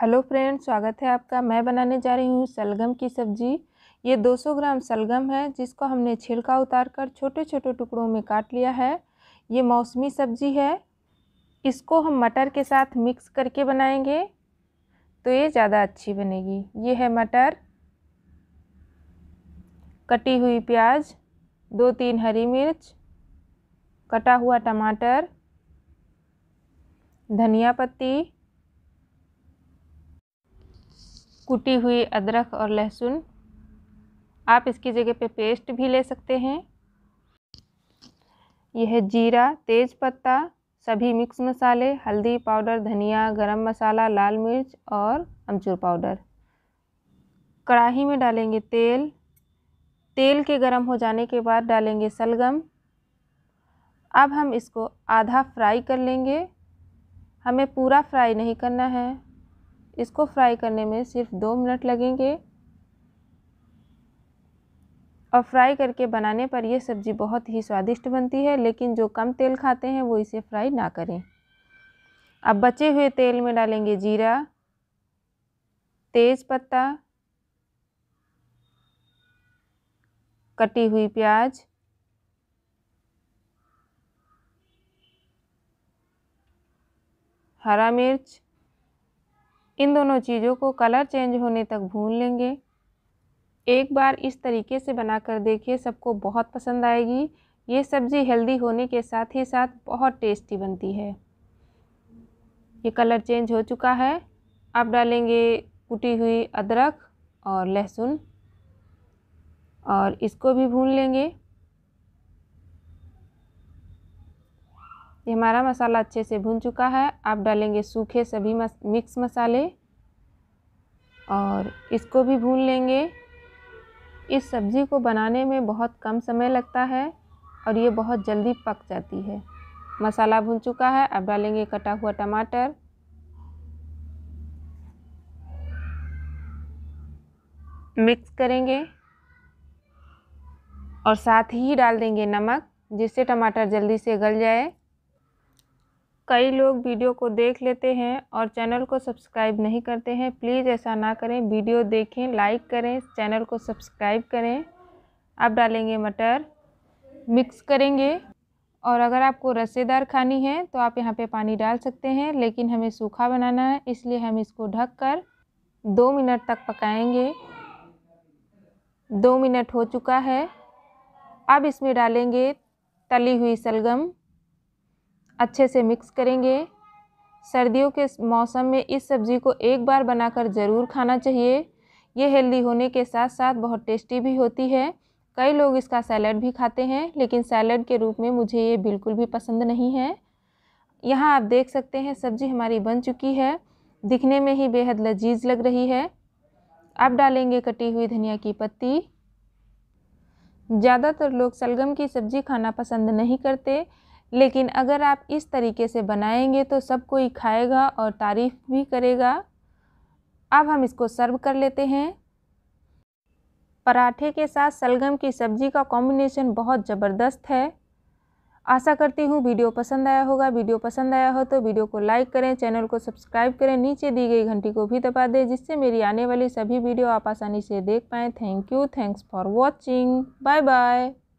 hello friend स्वागत है आपका मैं बनाने जा रही हूँ सलगम की सब्ज़ी ये 200 ग्राम सलगम है जिसको हमने छिलका उतार कर छोटे छोटे टुकड़ों में काट लिया है ये मौसमी सब्ज़ी है इसको हम मटर के साथ मिक्स करके बनाएंगे तो ये ज़्यादा अच्छी बनेगी ये है मटर कटी हुई प्याज दो तीन हरी मिर्च कटा हुआ टमाटर धनिया पत्ती कुटी हुई अदरक और लहसुन आप इसकी जगह पे पेस्ट भी ले सकते हैं यह जीरा तेज पत्ता सभी मिक्स मसाले हल्दी पाउडर धनिया गरम मसाला लाल मिर्च और अमचूर पाउडर कढ़ाही में डालेंगे तेल तेल के गरम हो जाने के बाद डालेंगे सलगम अब हम इसको आधा फ्राई कर लेंगे हमें पूरा फ्राई नहीं करना है इसको फ्राई करने में सिर्फ दो मिनट लगेंगे और फ्राई करके बनाने पर यह सब्ज़ी बहुत ही स्वादिष्ट बनती है लेकिन जो कम तेल खाते हैं वो इसे फ्राई ना करें अब बचे हुए तेल में डालेंगे जीरा तेज पत्ता कटी हुई प्याज हरा मिर्च इन दोनों चीज़ों को कलर चेंज होने तक भून लेंगे एक बार इस तरीके से बना कर देखिए सबको बहुत पसंद आएगी ये सब्ज़ी हेल्दी होने के साथ ही साथ बहुत टेस्टी बनती है ये कलर चेंज हो चुका है अब डालेंगे कुटी हुई अदरक और लहसुन और इसको भी भून लेंगे ये हमारा मसाला अच्छे से भुन चुका है आप डालेंगे सूखे सभी मस, मिक्स मसाले और इसको भी भून लेंगे इस सब्ज़ी को बनाने में बहुत कम समय लगता है और ये बहुत जल्दी पक जाती है मसाला भुन चुका है अब डालेंगे कटा हुआ टमाटर मिक्स करेंगे और साथ ही डाल देंगे नमक जिससे टमाटर जल्दी से गल जाए कई लोग वीडियो को देख लेते हैं और चैनल को सब्सक्राइब नहीं करते हैं प्लीज़ ऐसा ना करें वीडियो देखें लाइक करें चैनल को सब्सक्राइब करें अब डालेंगे मटर मिक्स करेंगे और अगर आपको रस्सेदार खानी है तो आप यहाँ पे पानी डाल सकते हैं लेकिन हमें सूखा बनाना है इसलिए हम इसको ढक कर दो मिनट तक पकाएंगे दो मिनट हो चुका है अब इसमें डालेंगे तली हुई सलगम अच्छे से मिक्स करेंगे सर्दियों के मौसम में इस सब्ज़ी को एक बार बनाकर ज़रूर खाना चाहिए ये हेल्दी होने के साथ साथ बहुत टेस्टी भी होती है कई लोग इसका सैलड भी खाते हैं लेकिन सैलड के रूप में मुझे ये बिल्कुल भी पसंद नहीं है यहाँ आप देख सकते हैं सब्ज़ी हमारी बन चुकी है दिखने में ही बेहद लजीज लग रही है अब डालेंगे कटी हुई धनिया की पत्ती ज़्यादातर लोग सलगम की सब्ज़ी खाना पसंद नहीं करते लेकिन अगर आप इस तरीके से बनाएंगे तो सब कोई खाएगा और तारीफ़ भी करेगा अब हम इसको सर्व कर लेते हैं पराठे के साथ सलगम की सब्ज़ी का कॉम्बिनेशन बहुत ज़बरदस्त है आशा करती हूँ वीडियो पसंद आया होगा वीडियो पसंद आया हो तो वीडियो को लाइक करें चैनल को सब्सक्राइब करें नीचे दी गई घंटी को भी दबा दें जिससे मेरी आने वाली सभी वीडियो आप आसानी से देख पाएँ thank you thanks for watching bye bye